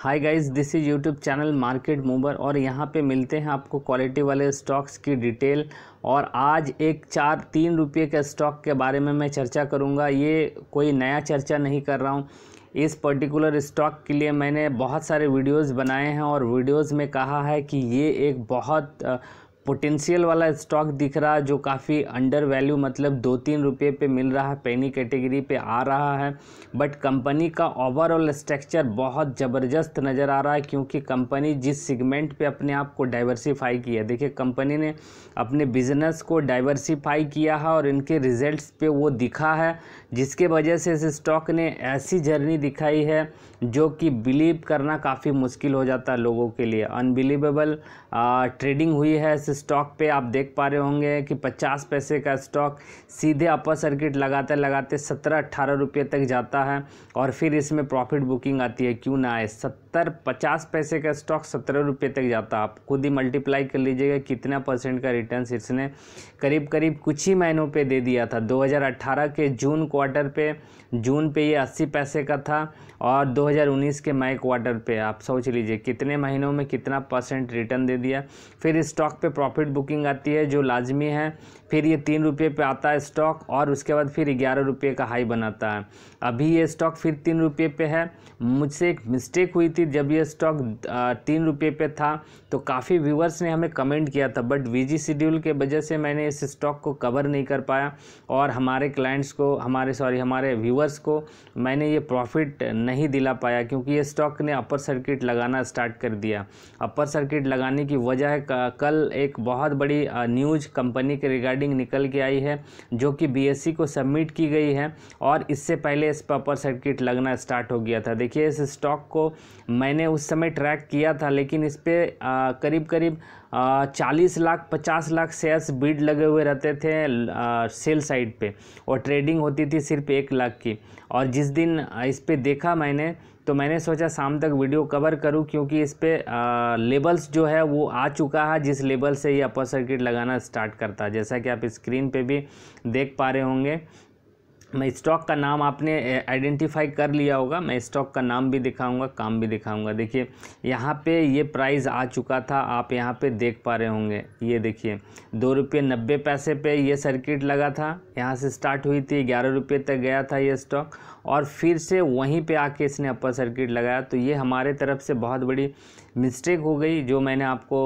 hi guys this is YouTube channel Market Mover और यहाँ पे मिलते हैं आपको क्वालिटी वाले स्टॉक्स की डिटेल और आज एक चार तीन रुपये के स्टॉक के बारे में मैं चर्चा करूँगा ये कोई नया चर्चा नहीं कर रहा हूँ इस पर्टिकुलर स्टॉक के लिए मैंने बहुत सारे वीडियोस बनाए हैं और वीडियोस में कहा है कि ये एक बहुत पोटेंशियल वाला स्टॉक दिख रहा है जो काफ़ी अंडर वैल्यू मतलब दो तीन रुपये पे मिल रहा है पेनी कैटेगरी पे आ रहा है बट कंपनी का ओवरऑल स्ट्रक्चर बहुत ज़बरदस्त नज़र आ रहा है क्योंकि कंपनी जिस सेगमेंट पे अपने आप को डाइवर्सीफाई किया देखिए कंपनी ने अपने बिजनेस को डाइवर्सीफाई किया है और इनके रिजल्ट पे वो दिखा है जिसके वजह से इस स्टॉक ने ऐसी जर्नी दिखाई है जो कि बिलीव करना काफ़ी मुश्किल हो जाता है लोगों के लिए अनबिलीवेबल ट्रेडिंग हुई है इस स्टॉक पे आप देख पा रहे होंगे कि 50 पैसे का स्टॉक सीधे अपर सर्किट लगाते लगाते 17-18 रुपये तक जाता है और फिर इसमें प्रॉफिट बुकिंग आती है क्यों ना आए सत्तर पचास पैसे का स्टॉक सत्रह रुपये तक जाता आप खुद ही मल्टीप्लाई कर लीजिएगा कितना परसेंट का रिटर्न इसने करीब करीब कुछ ही महीनों पर दे दिया था दो के जून क्वार्टर पे जून पे ये अस्सी पैसे का था और 2019 के मई क्वार्टर पे आप सोच लीजिए कितने महीनों में कितना परसेंट रिटर्न दे दिया फिर स्टॉक पे प्रॉफिट बुकिंग आती है जो लाजमी है फिर ये तीन रुपये पे आता है स्टॉक और उसके बाद फिर ग्यारह रुपये का हाई बनाता है अभी ये स्टॉक फिर तीन रुपये पे है मुझसे एक मिस्टेक हुई थी जब ये स्टॉक तीन रुपये पे था तो काफ़ी व्यूवर्स ने हमें कमेंट किया था बट वीजी शेड्यूल के वजह से मैंने इस स्टॉक को कवर नहीं कर पाया और हमारे क्लाइंट्स को हमारे सॉरी हमारे व्यूवर्स को मैंने ये प्रॉफिट नहीं दिला पाया क्योंकि ये स्टॉक ने अपर सर्किट लगाना स्टार्ट कर दिया अपर सर्किट लगाने की वजह है कल एक बहुत बड़ी न्यूज़ कंपनी के रिगार्डिंग हेडिंग निकल के आई है जो कि बीएससी e को सबमिट की गई है और इससे पहले इस पर अपर सर्किट लगना स्टार्ट हो गया था देखिए इस स्टॉक को मैंने उस समय ट्रैक किया था लेकिन इस पर करीब करीब चालीस लाख पचास लाख शेयर्स बीड लगे हुए रहते थे आ, सेल साइड पे और ट्रेडिंग होती थी सिर्फ एक लाख की और जिस दिन इस पर देखा मैंने तो मैंने सोचा शाम तक वीडियो कवर करूं क्योंकि इस पर लेबल्स जो है वो आ चुका है जिस लेबल से ये अपर सर्किट लगाना स्टार्ट करता है जैसा कि आप स्क्रीन पे भी देख पा रहे होंगे मैं स्टॉक का नाम आपने आइडेंटिफाई कर लिया होगा मैं स्टॉक का नाम भी दिखाऊंगा काम भी दिखाऊंगा देखिए यहाँ पे ये प्राइस आ चुका था आप यहाँ पे देख पा रहे होंगे ये देखिए दो रुपये नब्बे पैसे पे ये सर्किट लगा था यहाँ से स्टार्ट हुई थी ग्यारह रुपये तक गया था ये स्टॉक और फिर से वहीं पे आके इसने अपर सर्किट लगाया तो ये हमारे तरफ से बहुत बड़ी मिस्टेक हो गई जो मैंने आपको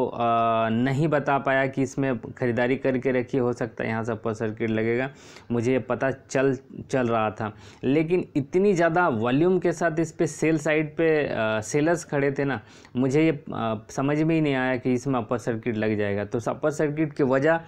नहीं बता पाया कि इसमें ख़रीदारी करके रखी हो सकता है यहाँ से अपर सर्किट लगेगा मुझे पता चल चल रहा था लेकिन इतनी ज़्यादा वॉल्यूम के साथ इस पर सेल साइड पे सेलर्स खड़े थे ना मुझे ये समझ में ही नहीं आया कि इसमें अपर सर्किट लग जाएगा तो अपर सर्किट की वजह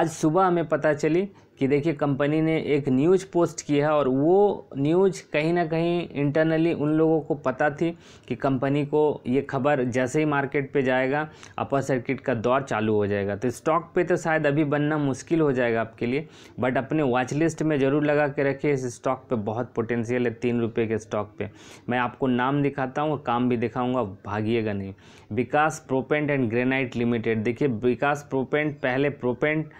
आज सुबह हमें पता चली कि देखिए कंपनी ने एक न्यूज पोस्ट की है और वो न्यूज कहीं ना कहीं इंटरनली उन लोगों को पता थी कि कंपनी को ये खबर जैसे ही मार्केट पे जाएगा अपर सर्किट का दौर चालू हो जाएगा तो स्टॉक पे तो शायद अभी बनना मुश्किल हो जाएगा आपके लिए बट अपने वॉच लिस्ट में ज़रूर लगा के रखिए इस स्टॉक पर बहुत पोटेंशियल है तीन रुपये के स्टॉक पर मैं आपको नाम दिखाता हूँ और काम भी दिखाऊँगा भागिएगा नहीं Vikas Proppant and Granite Limited देखिए विकास प्रोपेंट पहले प्रोपेंट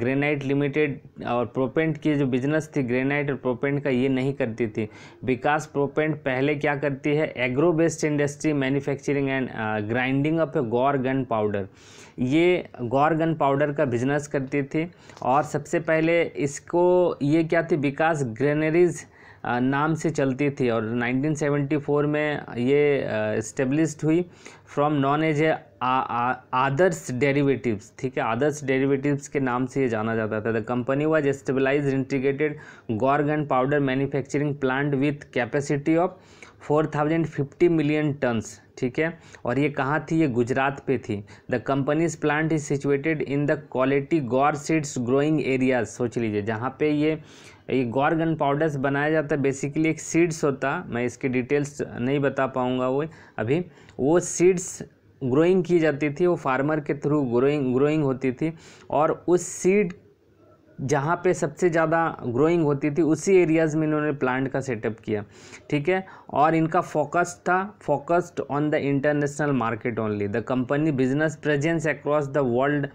ग्रेनाइट लिमिटेड और प्रोपेंट की जो बिजनेस थी ग्रेनाइट और प्रोपेंट का ये नहीं करती थी विकास प्रोपेंट पहले क्या करती है agro based industry manufacturing and grinding of a guar gum powder ये गौर गन पाउडर का बिजनेस करती थी और सबसे पहले इसको ये क्या थी विकास ग्रेनरीज़ नाम से चलती थी और 1974 में ये इस्टेब्लिश हुई from known as a Adarsh derivatives ठीक है आदर्श डेरिवेटिव्स के नाम से ये जाना जाता था the company was established integrated and powder manufacturing plant with capacity of four thousand fifty million tons ठीक है और ये कहाँ थी ये गुजरात पे थी the company's plant is situated in the quality guar seeds growing areas सोच लीजिए जहाँ पे ये ये गौर गन पाउडर्स बनाया जाता है बेसिकली एक सीड्स होता मैं इसकी डिटेल्स नहीं बता पाऊँगा वो अभी वो सीड्स ग्रोइंग की जाती थी वो फार्मर के थ्रू ग्रोइंग ग्रोइंग होती थी और उस सीड जहाँ पे सबसे ज़्यादा ग्रोइंग होती थी उसी एरियाज़ में इन्होंने प्लांट का सेटअप किया ठीक है और इनका फोकस था focused on the international market only the company business presence across the world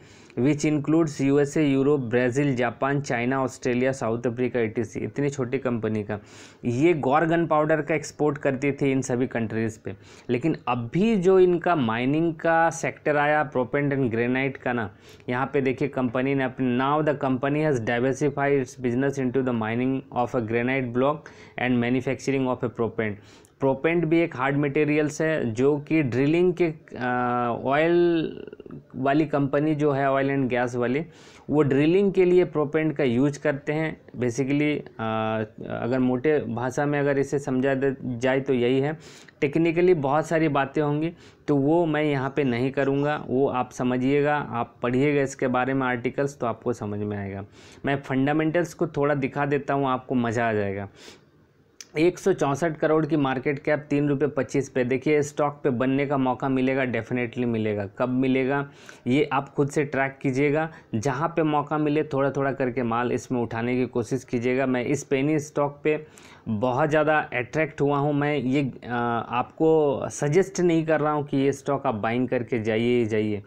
which includes USA Europe Brazil Japan China Australia South Africa see इतनी छोटी कंपनी का ये गौर गन पाउडर का एक्सपोर्ट करती थी इन सभी कंट्रीज़ पे लेकिन अभी जो इनका माइनिंग का सेक्टर आया प्रोपेंट एंड ग्रेनाइट का ना यहाँ पे देखिए कंपनी ने अपने now the company has diversified its business to the mining of a granite block and manufacturing of a proppant proppant भी एक हार्ड मटेरियल्स है जो कि ड्रिलिंग के ऑयल वाली कंपनी जो है ऑयल एंड गैस वाली वो ड्रिलिंग के लिए प्रोपेंट का यूज करते हैं बेसिकली अगर मोटे भाषा में अगर इसे समझा जाए तो यही है टेक्निकली बहुत सारी बातें होंगी तो वो मैं यहाँ पे नहीं करूँगा वो आप समझिएगा आप पढ़िएगा इसके बारे में आर्टिकल्स तो आपको समझ में आएगा मैं फंडामेंटल्स को थोड़ा दिखा देता हूँ आपको मज़ा आ जाएगा एक करोड़ की मार्केट कैप तीन रुपये पच्चीस पे देखिए स्टॉक पे बनने का मौका मिलेगा डेफिनेटली मिलेगा कब मिलेगा ये आप खुद से ट्रैक कीजिएगा जहाँ पे मौका मिले थोड़ा थोड़ा करके माल इसमें उठाने की कोशिश कीजिएगा मैं इस पेनी स्टॉक पे बहुत ज़्यादा अट्रैक्ट हुआ हूँ मैं ये आपको सजेस्ट नहीं कर रहा हूँ कि ये स्टॉक आप बाइंग करके जाइए जाइए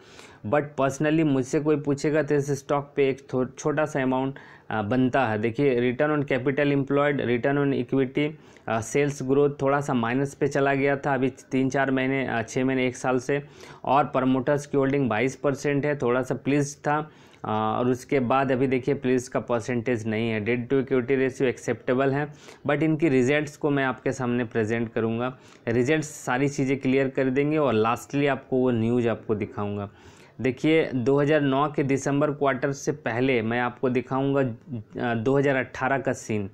बट पर्सनली मुझसे कोई पूछेगा तो इस स्टॉक पे एक छोटा सा अमाउंट बनता है देखिए return on capital employed return on equity sales growth थोड़ा सा माइनस पे चला गया था अभी तीन चार महीने छः महीने एक साल से और प्रमोटर्स की होल्डिंग बाईस परसेंट है थोड़ा सा प्लीज था और उसके बाद अभी देखिए प्लीज का परसेंटेज नहीं है debt to equity ratio acceptable है बट इनकी रिजल्ट्स को मैं आपके सामने प्रेजेंट करूँगा रिजल्ट सारी चीज़ें क्लियर कर देंगे और लास्टली आपको वो न्यूज़ आपको दिखाऊँगा देखिए 2009 के दिसंबर क्वार्टर से पहले मैं आपको दिखाऊंगा 2018 का सीन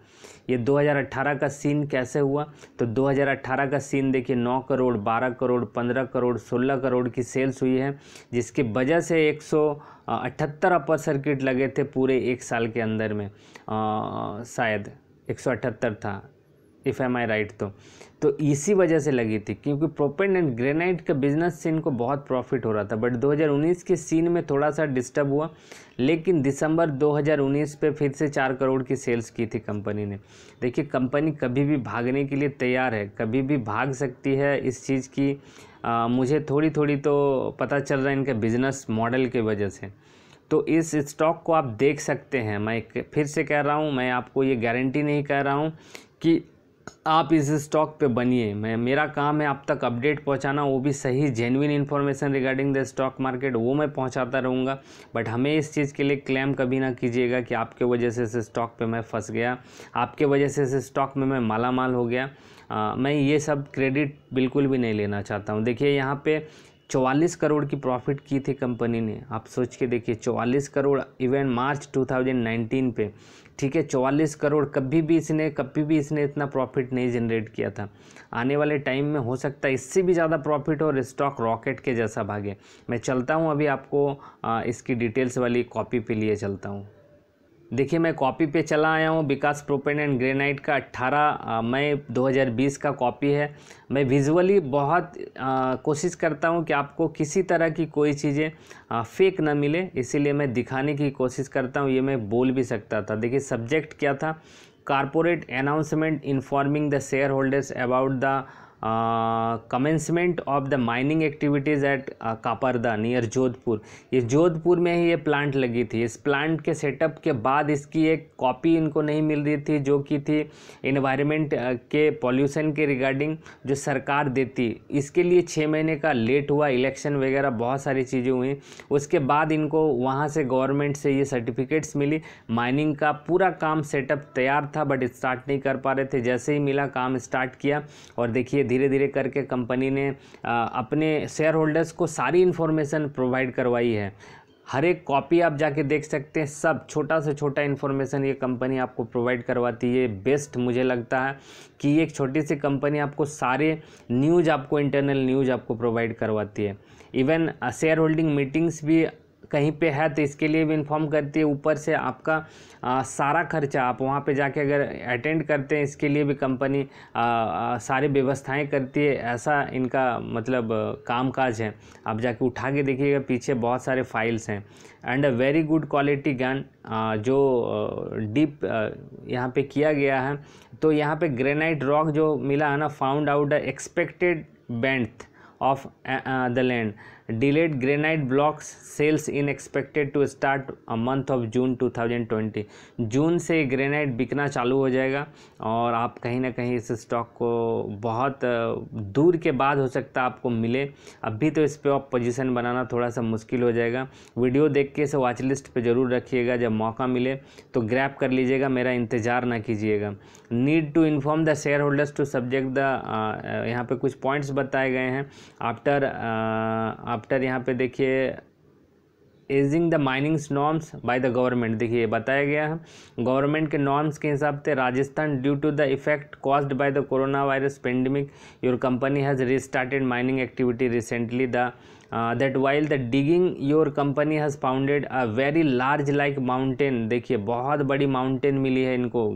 ये 2018 का सीन कैसे हुआ तो 2018 का सीन देखिए 9 करोड़ 12 करोड़ 15 करोड़ 16 करोड़ की सेल्स हुई है जिसकी वजह से 178 अपर सर्किट लगे थे पूरे एक साल के अंदर में आ, शायद 178 था इफ़ एम आई राइट तो तो इसी वजह से लगी थी क्योंकि प्रोपेन एंड ग्रेनाइट का बिजनेस सीन को बहुत प्रॉफिट हो रहा था बट 2019 के सीन में थोड़ा सा डिस्टर्ब हुआ लेकिन दिसंबर 2019 पे फिर से चार करोड़ की सेल्स की थी कंपनी ने देखिए कंपनी कभी भी भागने के लिए तैयार है कभी भी भाग सकती है इस चीज़ की आ, मुझे थोड़ी थोड़ी तो पता चल रहा है इनके बिज़नेस मॉडल की वजह से तो इस स्टॉक को आप देख सकते हैं मैं फिर से कह रहा हूँ मैं आपको ये गारंटी नहीं कह रहा हूँ कि आप इस स्टॉक पे बनिए मैं मेरा काम है आप तक अपडेट पहुंचाना वो भी सही genuine information regarding the stock market वो मैं पहुंचाता रहूँगा बट हमें इस चीज़ के लिए क्लेम कभी ना कीजिएगा कि आपके वजह से इस स्टॉक पे मैं फंस गया आपके वजह से इस स्टॉक में मैं माला माल हो गया आ, मैं ये सब क्रेडिट बिल्कुल भी नहीं लेना चाहता हूँ देखिए यहाँ पे चौवालीस करोड़ की प्रॉफिट की थी कंपनी ने आप सोच के देखिए चौवालीस करोड़ इवेंट मार्च 2019 पे ठीक है चौवालीस करोड़ कभी भी इसने कभी भी इसने इतना प्रॉफिट नहीं जनरेट किया था आने वाले टाइम में हो सकता है इससे भी ज़्यादा प्रॉफिट और स्टॉक रॉकेट के जैसा भागे मैं चलता हूँ अभी आपको इसकी डिटेल्स वाली कॉपी पे लिए चलता हूँ देखिए मैं कॉपी पे चला आया हूँ विकास प्रोपेन एंड ग्रेनाइट का 18 मई 2020 का कॉपी है मैं विजुअली बहुत कोशिश करता हूँ कि आपको किसी तरह की कोई चीज़ें फेक ना मिले इसीलिए मैं दिखाने की कोशिश करता हूँ ये मैं बोल भी सकता था देखिए सब्जेक्ट क्या था corporate announcement informing the shareholders about the commencement of the mining activities at Kaparda near Jodhpur ये जोधपुर में ही ये प्लांट लगी थी इस प्लांट के सेटअप के बाद इसकी एक कॉपी इनको नहीं मिल रही थी जो कि थी इन्वायरमेंट के पॉल्यूशन के रिगार्डिंग जो सरकार देती इसके लिए छः महीने का लेट हुआ इलेक्शन वगैरह बहुत सारी चीज़ें हुई उसके बाद इनको वहाँ से गवर्नमेंट से ये सर्टिफिकेट्स मिली माइनिंग का पूरा काम सेटअप तैयार था बट स्टार्ट नहीं कर पा रहे थे जैसे ही मिला काम स्टार्ट किया और देखिए धीरे धीरे करके कंपनी ने अपने शेयर होल्डर्स को सारी इन्फॉर्मेशन प्रोवाइड करवाई है हर एक कॉपी आप जाके देख सकते हैं सब छोटा से छोटा इन्फॉर्मेशन ये कंपनी आपको प्रोवाइड करवाती है बेस्ट मुझे लगता है कि ये एक छोटी सी कंपनी आपको सारे न्यूज़ आपको इंटरनल न्यूज़ आपको प्रोवाइड करवाती है इवन शेयर होल्डिंग मीटिंग्स भी कहीं पे है तो इसके लिए भी इन्फॉर्म करती है ऊपर से आपका आ, सारा खर्चा आप वहाँ पे जाके अगर अटेंड करते हैं इसके लिए भी कंपनी सारी व्यवस्थाएं करती है ऐसा इनका मतलब काम काज है आप जाके उठा के देखिएगा पीछे बहुत सारे फाइल्स हैं and a very good quality गन जो डीप यहाँ पे किया गया है तो यहाँ पे ग्रेनाइट रॉक जो मिला है ना फाउंड आउट द एक्सपेक्टेड बेंथ of the land delayed granite blocks sales in expected to start a month of June 2020 जून से ग्रेनाइट बिकना चालू हो जाएगा और आप कहीं ना कहीं इस स्टॉक को बहुत दूर के बाद हो सकता है आपको मिले अभी तो इस पर आप पोजिशन बनाना थोड़ा सा मुश्किल हो जाएगा वीडियो देख के इसे वॉच लिस्ट पर ज़रूर रखिएगा जब मौका मिले तो ग्रैप कर लीजिएगा मेरा इंतज़ार ना कीजिएगा need to inform the shareholders to subject the यहाँ पर कुछ पॉइंट्स बताए गए हैं आफ्टर आफ्टर यहाँ पे देखिए easing the minings norms by the government देखिए बताया गया है गवर्नमेंट के नॉर्म्स के हिसाब से Rajasthan due to the effect caused by the corona virus pandemic your company has restarted mining activity recently the that while the digging your company has founded a very large like mountain देखिए बहुत बड़ी mountain मिली है इनको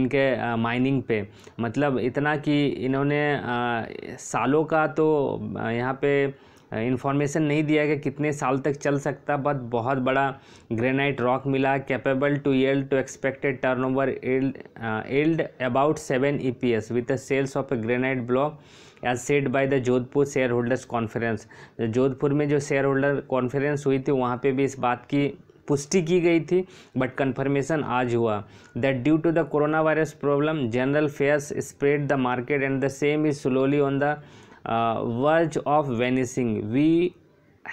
इनके mining uh, पे मतलब इतना कि इन्होंने uh, सालों का तो uh, यहाँ पे इन्फॉर्मेशन नहीं दिया गया कितने साल तक चल सकता बट बहुत बड़ा ग्रेनाइट रॉक मिला capable to yield to expected turnover yield about seven E P S with the sales of a granite block as said by the Jodhpur shareholders conference Jodhpur में जो शेयर होल्डर कॉन्फ्रेंस हुई थी वहाँ पर भी इस बात की पुष्टि की गई थी बट कंफर्मेशन आज हुआ that due to the corona virus problem general fears spread the market and the same is slowly on the verge of vanishing we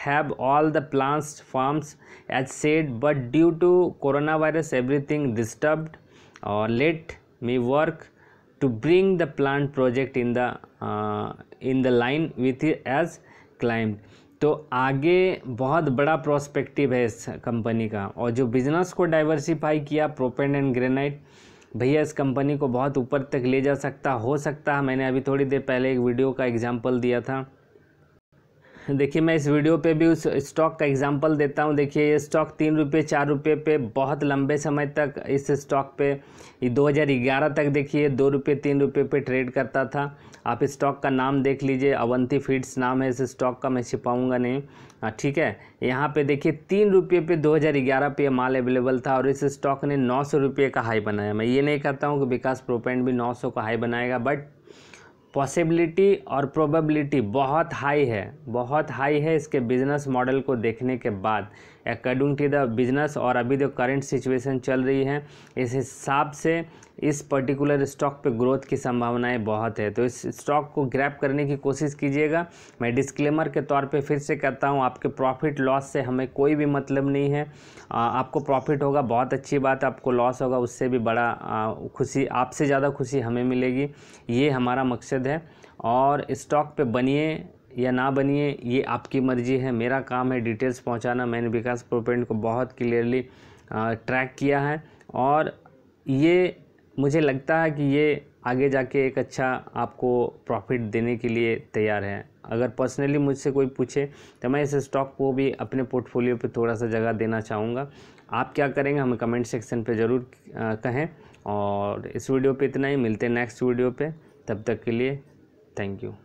have all the plants forms as said but due to corona virus everything disturbed और let me work to bring the plant project in the in the line with as claim तो आगे बहुत बड़ा prospective है इस company का और जो बिजनेस को डाइवर्सीफाई किया प्रोपेंड एंड ग्रेनाइट भैया इस कंपनी को बहुत ऊपर तक ले जा सकता हो सकता है मैंने अभी थोड़ी देर पहले एक वीडियो का एग्जाम्पल दिया था देखिए मैं इस वीडियो पे भी उस स्टॉक का एग्जांपल देता हूँ देखिए ये स्टॉक तीन रुपये चार रुपये पे बहुत लंबे समय तक इस स्टॉक पे 2011 तक देखिए दो रुपये तीन रुपये पे ट्रेड करता था आप इस स्टॉक का नाम देख लीजिए अवंती फीड्स नाम है इस स्टॉक का मैं छिपाऊँगा नहीं हाँ, ठीक है यहाँ पे देखिए तीन रुपये पे ग्यारह पे माल अवेलेबल था और इस स्टॉक ने नौ सौ रुपये का हाई बनाया मैं ये नहीं कहता हूँ कि विकास प्रोपेंट भी नौ सौ का हाई बनाएगा बट पॉसिबिलिटी और प्रोबेबिलिटी बहुत हाई है बहुत हाई है इसके बिजनेस मॉडल को देखने के बाद अकॉर्डिंग टू द बिजनेस और अभी जो करेंट सिचुएशन चल रही है इस हिसाब से इस पर्टिकुलर स्टॉक पे ग्रोथ की संभावनाएं बहुत है तो इस स्टॉक को ग्रैप करने की कोशिश कीजिएगा मैं डिस्क्लेमर के तौर पे फिर से कहता हूँ आपके प्रॉफिट लॉस से हमें कोई भी मतलब नहीं है आपको प्रॉफिट होगा बहुत अच्छी बात है आपको लॉस होगा उससे भी बड़ा खुशी आपसे ज़्यादा खुशी हमें मिलेगी ये हमारा मकसद है और स्टॉक पे बनिए या ना बनिए ये आपकी मर्जी है मेरा काम है डिटेल्स पहुंचाना मैंने विकास प्रोपेंट को बहुत क्लियरली ट्रैक किया है और ये मुझे लगता है कि ये आगे जाके एक अच्छा आपको प्रॉफिट देने के लिए तैयार है अगर पर्सनली मुझसे कोई पूछे तो मैं इस स्टॉक को भी अपने पोर्टफोलियो पे थोड़ा सा जगह देना चाहूँगा आप क्या करेंगे हमें कमेंट सेक्शन पे ज़रूर कहें और इस वीडियो पे इतना ही मिलते हैं नेक्स्ट वीडियो पे तब तक के लिए थैंक यू